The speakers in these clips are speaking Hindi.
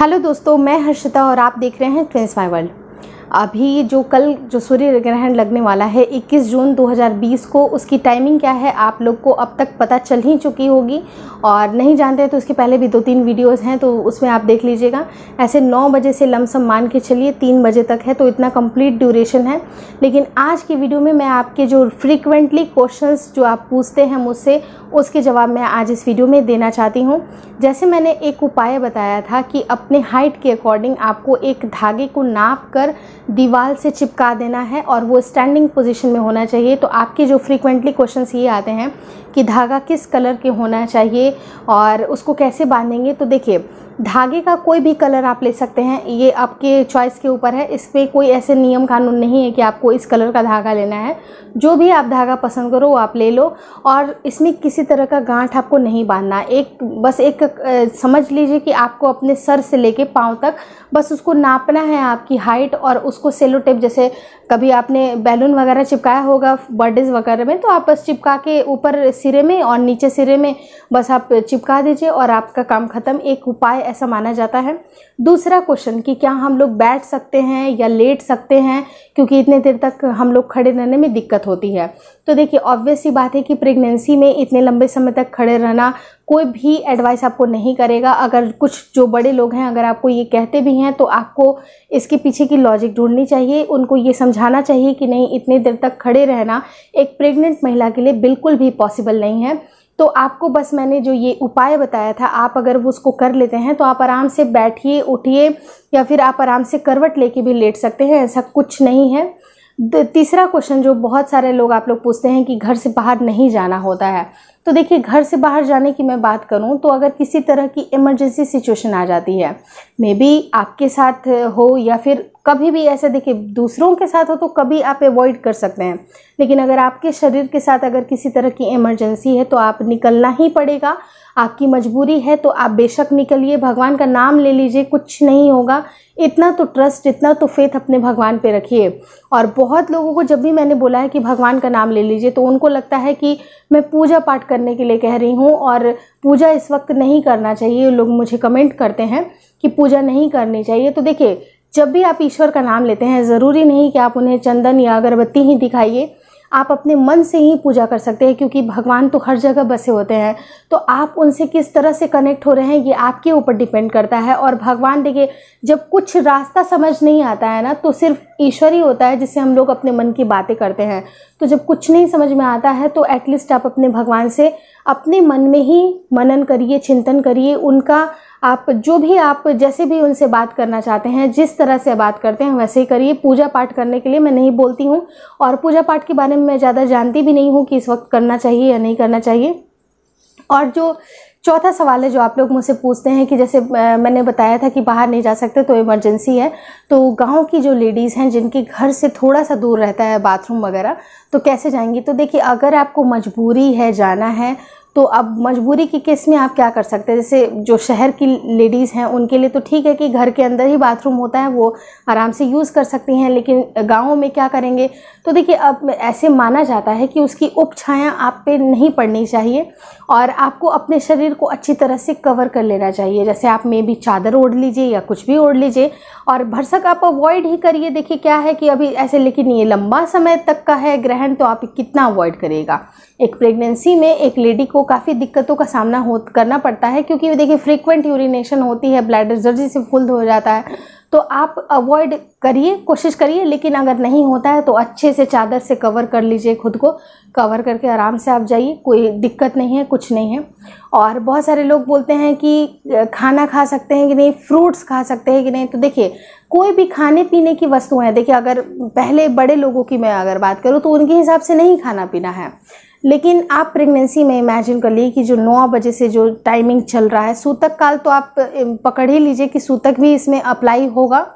हेलो दोस्तों मैं हर्षिता और आप देख रहे हैं ट्रेंस माई वर्ल्ड अभी जो कल जो सूर्य ग्रहण लगने वाला है 21 जून 2020 को उसकी टाइमिंग क्या है आप लोग को अब तक पता चल ही चुकी होगी और नहीं जानते तो उसके पहले भी दो तीन वीडियोस हैं तो उसमें आप देख लीजिएगा ऐसे 9 बजे से लमसम मान के चलिए 3 बजे तक है तो इतना कंप्लीट ड्यूरेशन है लेकिन आज की वीडियो में मैं आपके जो फ्रिक्वेंटली क्वेश्चन जो आप पूछते हैं मुझसे उसके जवाब मैं आज इस वीडियो में देना चाहती हूँ जैसे मैंने एक उपाय बताया था कि अपने हाइट के अकॉर्डिंग आपको एक धागे को नाप कर दीवार से चिपका देना है और वो स्टैंडिंग पोजीशन में होना चाहिए तो आपके जो फ्रीक्वेंटली क्वेश्चंस ये आते हैं कि धागा किस कलर के होना चाहिए और उसको कैसे बांधेंगे तो देखिए धागे का कोई भी कलर आप ले सकते हैं ये आपके चॉइस के ऊपर है इस पर कोई ऐसे नियम कानून नहीं है कि आपको इस कलर का धागा लेना है जो भी आप धागा पसंद करो वो आप ले लो और इसमें किसी तरह का गांठ आपको नहीं बांधना एक बस एक समझ लीजिए कि आपको अपने सर से लेके पाँव तक बस उसको नापना है आपकी हाइट और उसको सेलो टेप जैसे कभी आपने बैलून वगैरह चिपकाया होगा बर्थडेज वगैरह में तो आप बस चिपका के ऊपर सिरे में और नीचे सिरे में बस आप चिपका दीजिए और आपका काम खत्म एक उपाय ऐसा माना जाता है दूसरा क्वेश्चन कि क्या हम लोग बैठ सकते हैं या लेट सकते हैं क्योंकि इतने देर तक हम लोग खड़े रहने में दिक्कत होती है तो देखिए ऑब्वियस सी बात है कि प्रेगनेंसी में इतने लंबे समय तक खड़े रहना कोई भी एडवाइस आपको नहीं करेगा अगर कुछ जो बड़े लोग हैं अगर आपको ये कहते भी हैं तो आपको इसके पीछे की लॉजिक ढूंढनी चाहिए उनको ये समझाना चाहिए कि नहीं इतने देर तक खड़े रहना एक प्रेग्नेंट महिला के लिए बिल्कुल भी पॉसिबल नहीं है तो आपको बस मैंने जो ये उपाय बताया था आप अगर वो उसको कर लेते हैं तो आप आराम से बैठिए उठिए या फिर आप आराम से करवट लेके भी लेट सकते हैं ऐसा कुछ नहीं है तीसरा क्वेश्चन जो बहुत सारे लोग आप लोग पूछते हैं कि घर से बाहर नहीं जाना होता है तो देखिए घर से बाहर जाने की मैं बात करूँ तो अगर किसी तरह की इमरजेंसी सिचुएशन आ जाती है मे बी आपके साथ हो या फिर कभी भी ऐसे देखिए दूसरों के साथ हो तो कभी आप अवॉइड कर सकते हैं लेकिन अगर आपके शरीर के साथ अगर किसी तरह की इमरजेंसी है तो आप निकलना ही पड़ेगा आपकी मजबूरी है तो आप बेशक निकलिए भगवान का नाम ले लीजिए कुछ नहीं होगा इतना तो ट्रस्ट इतना तो फेथ अपने भगवान पे रखिए और बहुत लोगों को जब भी मैंने बोला है कि भगवान का नाम ले लीजिए तो उनको लगता है कि मैं पूजा पाठ करने के लिए कह रही हूँ और पूजा इस वक्त नहीं करना चाहिए लोग मुझे कमेंट करते हैं कि पूजा नहीं करनी चाहिए तो देखिए जब भी आप ईश्वर का नाम लेते हैं ज़रूरी नहीं कि आप उन्हें चंदन या अगरबत्ती ही दिखाइए आप अपने मन से ही पूजा कर सकते हैं क्योंकि भगवान तो हर जगह बसे होते हैं तो आप उनसे किस तरह से कनेक्ट हो रहे हैं ये आपके ऊपर डिपेंड करता है और भगवान देखिए जब कुछ रास्ता समझ नहीं आता है ना तो सिर्फ ईश्वर ही होता है जिससे हम लोग अपने मन की बातें करते हैं तो जब कुछ नहीं समझ में आता है तो एटलीस्ट आप अपने भगवान से अपने मन में ही मनन करिए चिंतन करिए उनका आप जो भी आप जैसे भी उनसे बात करना चाहते हैं जिस तरह से बात करते हैं वैसे ही करिए पूजा पाठ करने के लिए मैं नहीं बोलती हूँ और पूजा पाठ के बारे में मैं ज़्यादा जानती भी नहीं हूँ कि इस वक्त करना चाहिए या नहीं करना चाहिए और जो चौथा सवाल है जो आप लोग मुझसे पूछते हैं कि जैसे मैंने बताया था कि बाहर नहीं जा सकते तो इमरजेंसी है तो गांव की जो लेडीज़ हैं जिनके घर से थोड़ा सा दूर रहता है बाथरूम वगैरह तो कैसे जाएंगी तो देखिए अगर आपको मजबूरी है जाना है तो अब मजबूरी की केस में आप क्या कर सकते हैं जैसे जो शहर की लेडीज़ हैं उनके लिए तो ठीक है कि घर के अंदर ही बाथरूम होता है वो आराम से यूज़ कर सकती हैं लेकिन गाँव में क्या करेंगे तो देखिए अब ऐसे माना जाता है कि उसकी उप आप पे नहीं पड़नी चाहिए और आपको अपने शरीर को अच्छी तरह से कवर कर लेना चाहिए जैसे आप मे भी चादर ओढ़ लीजिए या कुछ भी ओढ़ लीजिए और भरसक आप अवॉइड ही करिए देखिए क्या है कि अभी ऐसे लेकिन ये लंबा समय तक का है ग्रहण तो आप कितना अवॉइड करिएगा एक प्रेगनेंसी में एक लेडी को काफ़ी दिक्कतों का सामना हो करना पड़ता है क्योंकि देखिए फ्रीक्वेंट यूरिनेशन होती है ब्लैडर जल्दी से फुल हो जाता है तो आप अवॉइड करिए कोशिश करिए लेकिन अगर नहीं होता है तो अच्छे से चादर से कवर कर लीजिए खुद को कवर करके आराम से आप जाइए कोई दिक्कत नहीं है कुछ नहीं है और बहुत सारे लोग बोलते हैं कि खाना खा सकते हैं कि नहीं फ्रूट्स खा सकते हैं कि नहीं तो देखिए कोई भी खाने पीने की वस्तुएँ देखिए अगर पहले बड़े लोगों की मैं अगर बात करूँ तो उनके हिसाब से नहीं खाना पीना है लेकिन आप प्रेगनेंसी में इमेजिन कर लिए कि जो नौ बजे से जो टाइमिंग चल रहा है सूतक काल तो आप पकड़ ही लीजिए कि सूतक भी इसमें अप्लाई होगा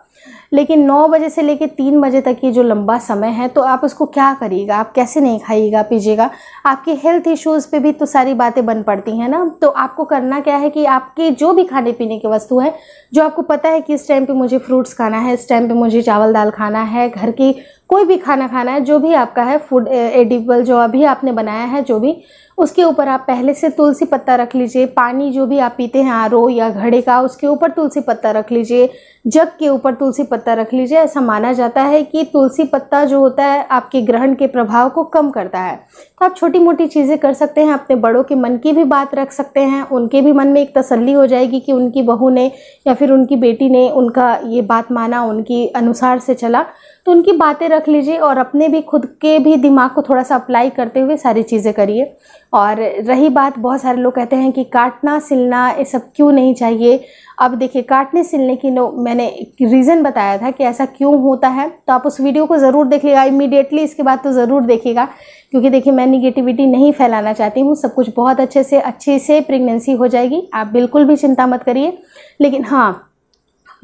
लेकिन नौ बजे से लेकर तीन बजे तक ये जो लंबा समय है तो आप उसको क्या करिएगा आप कैसे नहीं खाइएगा पीजिएगा आपके हेल्थ इश्यूज़ पे भी तो सारी बातें बन पड़ती हैं ना तो आपको करना क्या है कि आपके जो भी खाने पीने की वस्तु है जो आपको पता है कि इस टाइम पे मुझे फ्रूट्स खाना है इस टाइम पे मुझे चावल दाल खाना है घर की कोई भी खाना खाना है जो भी आपका है फूड एडिबल जो अभी आपने बनाया है जो भी उसके ऊपर आप पहले से तुलसी पत्ता रख लीजिए पानी जो भी आप पीते हैं आर या घड़े का उसके ऊपर तुलसी पत्ता रख लीजिए जग के ऊपर तुलसी पत्ता रख लीजिए ऐसा माना जाता है कि तुलसी पत्ता जो होता है आपके ग्रहण के प्रभाव को कम करता है तो आप छोटी मोटी चीज़ें कर सकते हैं अपने बड़ों के मन की भी बात रख सकते हैं उनके भी मन में एक तसल्ली हो जाएगी कि उनकी बहू ने या फिर उनकी बेटी ने उनका ये बात माना उनकी अनुसार से चला तो उनकी बातें रख रख लीजिए और अपने भी खुद के भी दिमाग को थोड़ा सा अप्लाई करते हुए सारी चीज़ें करिए और रही बात बहुत सारे लोग कहते हैं कि काटना सिलना ये सब क्यों नहीं चाहिए अब देखिए काटने सिलने की नो मैंने रीज़न बताया था कि ऐसा क्यों होता है तो आप उस वीडियो को ज़रूर देख लीजिएगा इमीडिएटली इसके बाद तो ज़रूर देखिएगा क्योंकि देखिए मैं निगेटिविटी नहीं फैलाना चाहती हूँ सब कुछ बहुत अच्छे से अच्छे से प्रेगनेंसी हो जाएगी आप बिल्कुल भी चिंता मत करिए लेकिन हाँ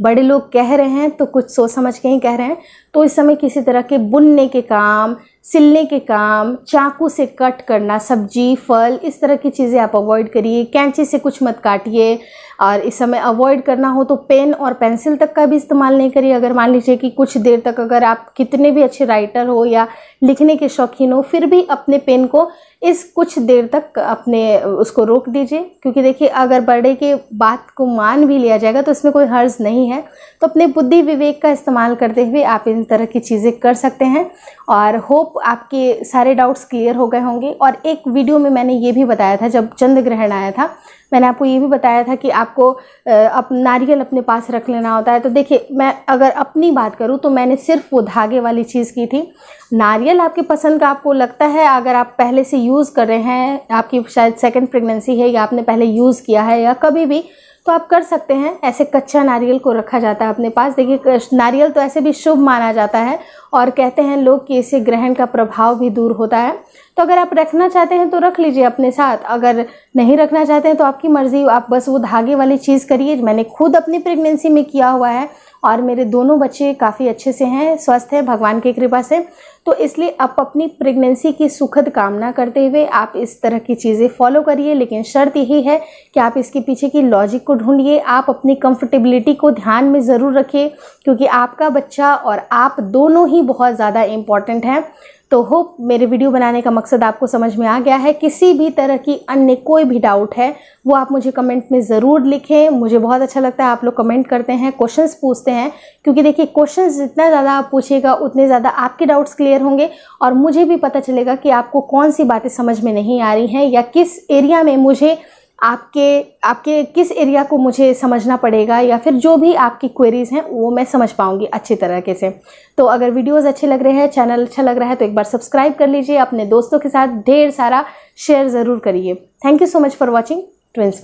बड़े लोग कह रहे हैं तो कुछ सोच समझ के ही कह रहे हैं तो इस समय किसी तरह के बुनने के काम सिलने के काम चाकू से कट करना सब्जी फल इस तरह की चीज़ें आप अवॉइड करिए कैंची से कुछ मत काटिए और इस समय अवॉइड करना हो तो पेन और पेंसिल तक का भी इस्तेमाल नहीं करिए अगर मान लीजिए कि कुछ देर तक अगर आप कितने भी अच्छे राइटर हो या लिखने के शौकीन हो फिर भी अपने पेन को इस कुछ देर तक अपने उसको रोक दीजिए क्योंकि देखिए अगर बड़े के बात को मान भी लिया जाएगा तो इसमें कोई हर्ज नहीं है तो अपने बुद्धि विवेक का इस्तेमाल करते हुए आप इन तरह की चीज़ें कर सकते हैं और होप आपके सारे डाउट्स क्लियर हो गए होंगे और एक वीडियो में मैंने ये भी बताया था जब चंद्र ग्रहण आया था मैंने आपको ये भी बताया था कि आपको अप नारियल अपने पास रख लेना होता है तो देखिए मैं अगर अपनी बात करूँ तो मैंने सिर्फ वो धागे वाली चीज़ की थी नारियल आपके पसंद का आपको लगता है अगर आप पहले से यूज़ कर रहे हैं आपकी शायद सेकेंड प्रेगनेंसी है या आपने पहले यूज़ किया है या कभी भी तो आप कर सकते हैं ऐसे कच्चा नारियल को रखा जाता है अपने पास देखिए नारियल तो ऐसे भी शुभ माना जाता है और कहते हैं लोग कि इससे ग्रहण का प्रभाव भी दूर होता है तो अगर आप रखना चाहते हैं तो रख लीजिए अपने साथ अगर नहीं रखना चाहते हैं तो आपकी मर्ज़ी आप बस वो धागे वाली चीज़ करिए मैंने खुद अपनी प्रेगनेंसी में किया हुआ है और मेरे दोनों बच्चे काफ़ी अच्छे से हैं स्वस्थ हैं भगवान की कृपा से तो इसलिए आप अपनी प्रेगनेंसी की सुखद कामना करते हुए आप इस तरह की चीज़ें फॉलो करिए लेकिन शर्त यही है कि आप इसके पीछे की लॉजिक को ढूंढिए आप अपनी कंफर्टेबिलिटी को ध्यान में ज़रूर रखिए क्योंकि आपका बच्चा और आप दोनों ही ही बहुत ज़्यादा इम्पॉर्टेंट है तो होप मेरे वीडियो बनाने का मकसद आपको समझ में आ गया है किसी भी तरह की अन्य कोई भी डाउट है वो आप मुझे कमेंट में ज़रूर लिखें मुझे बहुत अच्छा लगता है आप लोग कमेंट करते हैं क्वेश्चंस पूछते हैं क्योंकि देखिए क्वेश्चंस जितना ज़्यादा आप पूछिएगा उतने ज़्यादा आपके डाउट्स क्लियर होंगे और मुझे भी पता चलेगा कि आपको कौन सी बातें समझ में नहीं आ रही हैं या किस एरिया में मुझे आपके आपके किस एरिया को मुझे समझना पड़ेगा या फिर जो भी आपकी क्वेरीज़ हैं वो मैं समझ पाऊँगी अच्छी तरीके से तो अगर वीडियोस अच्छे लग रहे हैं चैनल अच्छा लग रहा है तो एक बार सब्सक्राइब कर लीजिए अपने दोस्तों के साथ ढेर सारा शेयर ज़रूर करिए thank you so much for watching twins